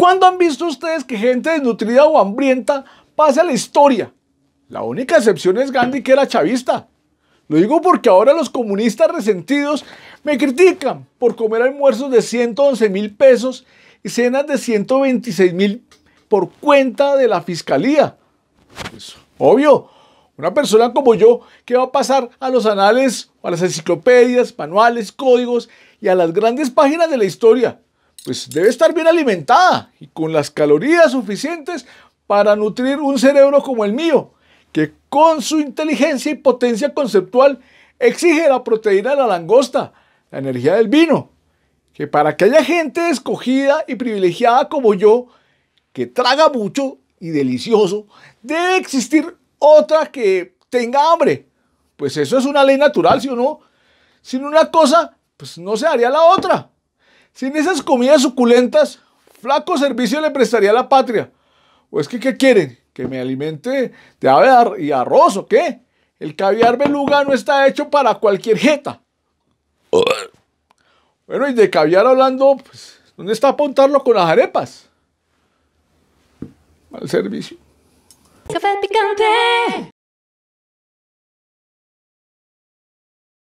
¿Cuándo han visto ustedes que gente desnutrida o hambrienta pase a la historia? La única excepción es Gandhi, que era chavista. Lo digo porque ahora los comunistas resentidos me critican por comer almuerzos de 111 mil pesos y cenas de 126 mil por cuenta de la fiscalía. Pues, obvio, una persona como yo que va a pasar a los anales, a las enciclopedias, manuales, códigos y a las grandes páginas de la historia pues debe estar bien alimentada y con las calorías suficientes para nutrir un cerebro como el mío, que con su inteligencia y potencia conceptual exige la proteína de la langosta, la energía del vino, que para que haya gente escogida y privilegiada como yo, que traga mucho y delicioso, debe existir otra que tenga hambre. Pues eso es una ley natural, si o no? Sin una cosa, pues no se haría la otra. Sin esas comidas suculentas, flaco servicio le prestaría a la patria. ¿O es que qué quieren? ¿Que me alimente de ave y arroz o qué? El caviar beluga no está hecho para cualquier jeta. Bueno, y de caviar hablando, pues, ¿dónde está apuntarlo con las arepas? Mal servicio. Café picante.